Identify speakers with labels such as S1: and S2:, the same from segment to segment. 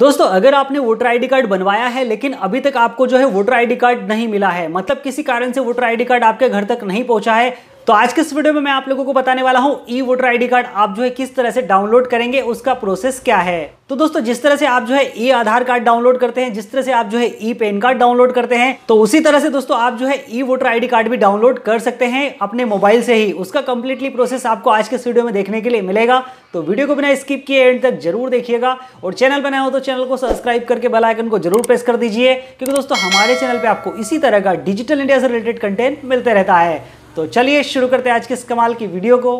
S1: दोस्तों अगर आपने वोटर आईडी कार्ड बनवाया है लेकिन अभी तक आपको जो है वोटर आईडी कार्ड नहीं मिला है मतलब किसी कारण से वोटर आईडी कार्ड आपके घर तक नहीं पहुंचा है तो आज के इस वीडियो में मैं आप लोगों को बताने वाला हूँ ई वोटर आईडी कार्ड आप जो है किस तरह से डाउनलोड करेंगे उसका प्रोसेस क्या है तो दोस्तों जिस तरह से आप जो है ई आधार कार्ड डाउनलोड करते हैं जिस तरह से आप जो है ई पेन कार्ड डाउनलोड करते हैं तो उसी तरह से दोस्तों आप जो है ई वोटर आईडी कार्ड भी डाउनलोड कर सकते हैं अपने मोबाइल से ही उसका कंप्लीटली प्रोसेस आपको आज के इस वीडियो में देखने के लिए मिलेगा तो वीडियो को बिना स्किप किए एंड तक जरूर देखिएगा और चैनल बनाए हो तो चैनल को सब्सक्राइब करके बेलाइकन को जरूर प्रेस कर दीजिए क्योंकि दोस्तों हमारे चैनल पर आपको इसी तरह का डिजिटल इंडिया से रिलेटेड कंटेंट मिलते रहता है तो चलिए शुरू करते हैं आज के इस कमाल की वीडियो को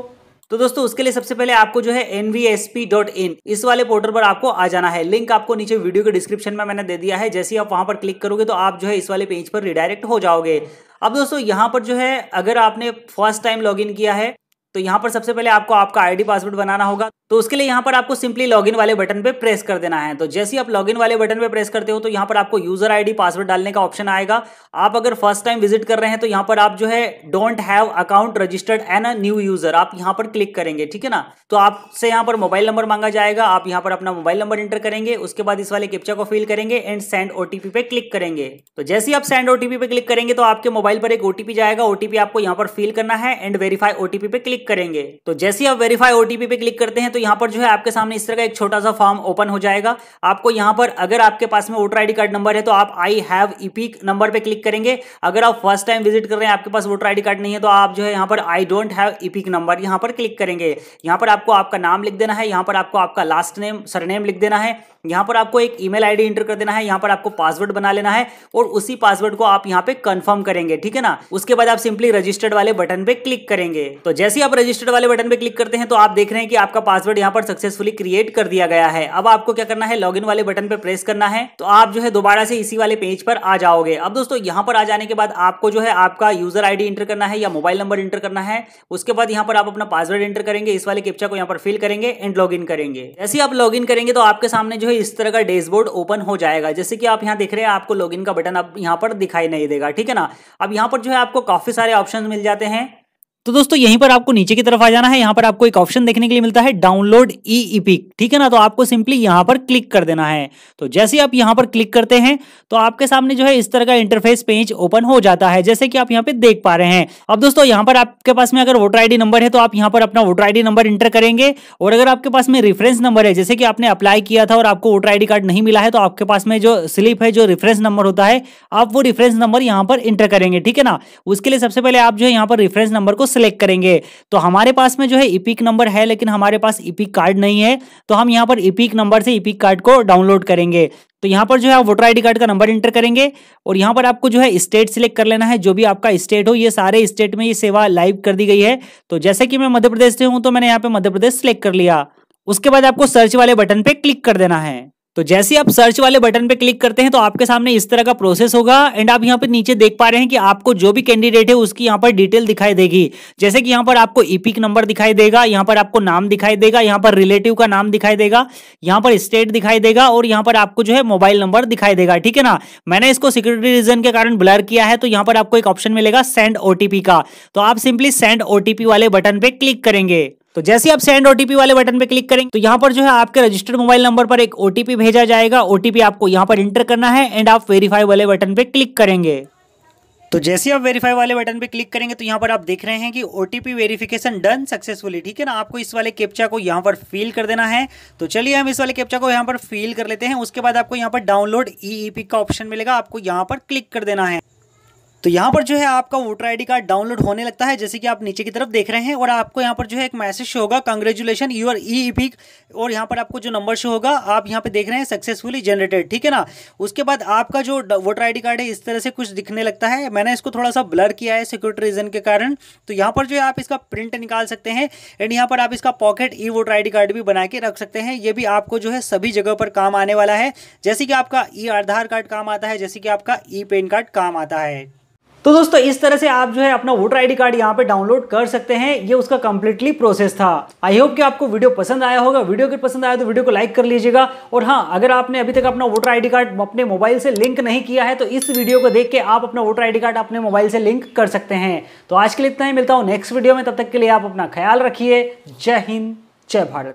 S1: तो दोस्तों उसके लिए सबसे पहले आपको जो है nvsp.in इस वाले पोर्टल पर आपको आ जाना है लिंक आपको नीचे वीडियो के डिस्क्रिप्शन में मैंने दे दिया है जैसे ही आप वहां पर क्लिक करोगे तो आप जो है इस वाले पेज पर रिडायरेक्ट हो जाओगे अब दोस्तों यहां पर जो है अगर आपने फर्स्ट टाइम लॉग किया है तो यहाँ पर सबसे पहले आपको आपका आईडी पासवर्ड बनाना होगा तो उसके लिए यहाँ पर आपको सिंपली लॉगिन वाले बटन पे प्रेस कर देना है तो जैसे ही आप लॉगिन वाले बटन पे प्रेस करते हो तो यहाँ पर आपको यूजर आईडी पासवर्ड डालने का ऑप्शन आएगा आप अगर फर्स्ट टाइम विजिट कर रहे हैं तो यहाँ पर आप जो है don't have account registered an a new user आप यहाँ पर क्लिक करेंगे ठीक है ना तो आपसे यहाँ पर मोबाइल नंबर मांगा जाएगा आप यहाँ पर अपना मोबाइल नंबर एंटर करेंगे उसके बाद इस वाले कैप्चा को फिल करेंगे एंड सेंड ओटीपी पे क्लिक करेंगे तो जैसे ही आप सेंड ओटीपी पे क्लिक करेंगे तो आपके मोबाइल पर एक ओटीपी जाएगा ओटीपी आपको यहाँ पर फिल करना है एंड वेरीफाई ओटीपी पे क्लिक करेंगे तो जैसे ही आप वेरीफाई ओटीपी पे क्लिक करते हैं तो तो यहाँ पर जो है आपके सामने इस तरह का एक छोटा सा फॉर्म ओपन हो जाएगा आपको यहाँ पर अगर आपके पास में वोटर आईडी कार्ड नंबर है तो आप आई हैव ईपी नंबर पर क्लिक करेंगे अगर आप फर्स्ट टाइम विजिट कर रहे हैं आपके पास वोटर आईडी कार्ड नहीं है तो आप जो है यहाँ पर I don't have EP number यहाँ पर क्लिक करेंगे यहाँ पर आपको आपका नाम लिख देना है यहाँ पर आपको आपका लास्ट नेम सरनेम लिख देना है यहाँ पर आपको एक ईमेल आईडी एंटर कर देना है यहाँ पर आपको पासवर्ड बना लेना है और उसी पासवर्ड को आप यहाँ पे कंफर्म करेंगे ठीक है ना उसके बाद आप सिंपली रजिस्टर्ड वाले बटन पे क्लिक करेंगे तो जैसे आप रजिस्टर्ड वाले बटन पे क्लिक करते हैं तो आप देख रहे हैं कि आपका पासवर्ड यहाँ पर सक्सेसफुली क्रिएट कर दिया गया है अब आपको क्या करना है लॉग वाले बटन पे प्रेस करना है तो आप जो है दोबारा से इसी वाले पेज पर आ जाओगे अब दोस्तों यहाँ पर आ जाने के बाद आपको जो है आपका यूजर आई एंटर करना है या मोबाइल नंबर इंटर करना है उसके बाद यहाँ पर आप अपना पासवर्ड एंटर करेंगे इस वाले कैप्चा को यहाँ पर फिल करेंगे एंड लॉग करेंगे जैसे आप लॉग करेंगे तो आपके सामने जो है इस तरह का डैशबोर्ड ओपन हो जाएगा जैसे कि आप यहाँ देख रहे हैं आपको लॉगिन का बटन अब यहाँ पर दिखाई नहीं देगा ठीक है ना अब यहाँ पर जो है आपको काफ़ी सारे ऑप्शन मिल जाते हैं तो दोस्तों यहीं पर आपको नीचे की तरफ आ जाना है यहाँ पर आपको एक ऑप्शन देखने के लिए मिलता है डाउनलोड ई ईपिक ठीक है ना तो आपको सिंपली यहाँ पर क्लिक कर देना है तो जैसे आप यहाँ पर क्लिक करते हैं तो आपके सामने जो है इस तरह का इंटरफेस पेज ओपन हो जाता है जैसे कि आप यहाँ पे देख पा रहे हैं अब दोस्तों यहाँ पर आपके पास में अगर वोटर आई नंबर है तो आप यहाँ पर अपना वोटर आईडी नंबर इंटर करेंगे और अगर आपके पास में रेफरेंस नंबर है जैसे कि आपने अप्लाई किया था और आपको वोटर डी कार्ड नहीं मिला है तो आपके पास में जो स्लिप है जो रेफरेंस नंबर होता है आप वो रेफरेंस नंबर यहाँ पर इंटर करेंगे ठीक है ना उसके लिए सबसे पहले आप जो है यहाँ पर रेफरेंस नंबर को सेलेक्ट करेंगे तो हमारे पास में जो है इपिक नंबर है लेकिन हमारे पास इपिक कार्ड नहीं है तो हम यहाँ पर इपिक नंबर से इपिक कार्ड को डाउनलोड करेंगे तो यहाँ पर जो है आप वोटर आईडी कार्ड का नंबर एंटर करेंगे और यहाँ पर आपको जो है स्टेट सेलेक्ट कर लेना है जो भी आपका स्टेट हो ये सारे स्टेट में ये सेवा लाइव कर दी गई है तो जैसे कि मैं मध्य प्रदेश से हूँ तो मैंने यहाँ पे मध्य प्रदेश सेलेक्ट कर लिया उसके बाद आपको सर्च वाले बटन पे क्लिक कर देना है तो जैसे आप सर्च वाले बटन पे क्लिक करते हैं तो आपके सामने इस तरह का प्रोसेस होगा एंड आप यहाँ पे नीचे देख पा रहे हैं कि आपको जो भी कैंडिडेट है उसकी यहाँ पर डिटेल दिखाई देगी जैसे कि यहाँ पर आपको इपिक नंबर दिखाई देगा यहाँ पर आपको नाम दिखाई देगा यहाँ पर रिलेटिव का नाम दिखाई देगा यहाँ पर स्टेट दिखाई देगा और यहाँ पर आपको जो है मोबाइल नंबर दिखाई देगा ठीक है ना मैंने इसको सिक्योरिटी रीजन के कारण ब्लर किया है तो यहाँ पर आपको एक ऑप्शन मिलेगा सेंड ओटीपी का तो आप सिंपली सेंड ओटीपी वाले बटन पे क्लिक करेंगे तो जैसे आप सेंड ओटीपी वाले बटन पे क्लिक करेंगे तो यहाँ पर जो है आपके रजिस्टर्ड मोबाइल नंबर पर एक ओटीपी भेजा जाएगा ओटीपी आपको यहाँ पर इंटर करना है एंड आप वेरीफाई वाले बटन पे क्लिक करेंगे तो जैसे आप वेरीफाई वाले बटन पे क्लिक करेंगे तो यहाँ पर आप देख रहे हैं कि O T verification done successfully ठीक है ना आपको इस वाले कैप्चा को यहाँ पर फिल कर देना है तो चलिए हम इस वाले कैप्चा को यहाँ पर फिल कर लेते हैं उसके बाद आपको यहाँ पर डाउनलोड ई e e का ऑप्शन मिलेगा आपको यहाँ पर क्लिक कर देना है तो यहाँ पर जो है आपका वोटर आईडी कार्ड डाउनलोड होने लगता है जैसे कि आप नीचे की तरफ देख रहे हैं और आपको यहाँ पर जो है एक मैसेज शो होगा कंग्रेचुलेशन यूर ई पिक और यहाँ पर आपको जो नंबर शो होगा आप यहाँ पे देख रहे हैं सक्सेसफुली जनरेटेड ठीक है ना उसके बाद आपका जो वोटर आईडी कार्ड है इस तरह से कुछ दिखने लगता है मैंने इसको थोड़ा सा ब्लर किया है सिक्योरिटी रीजन के कारण तो यहाँ पर जो है आप इसका प्रिंट निकाल सकते हैं एंड यहाँ पर आप इसका pocket e voter I card भी बना के रख सकते हैं ये भी आपको जो है सभी जगह पर काम आने वाला है जैसे कि आपका ई आधार कार्ड काम आता है जैसे कि आपका ई पेन कार्ड काम आता है तो दोस्तों इस तरह से आप जो है अपना वोटर आईडी कार्ड यहाँ पे डाउनलोड कर सकते हैं ये उसका कंप्लीटली प्रोसेस था आई होप कि आपको वीडियो पसंद आया होगा वीडियो अगर पसंद आया तो वीडियो को लाइक कर लीजिएगा और हाँ अगर आपने अभी तक अपना वोटर आईडी कार्ड अपने मोबाइल से लिंक नहीं किया है तो इस वीडियो को देख के आप अपना वोटर आई कार्ड अपने मोबाइल से लिंक कर सकते हैं तो आज के लिए इतना ही मिलता हूँ नेक्स्ट वीडियो में तब तक के लिए आप अपना ख्याल रखिए जय हिंद जय भारत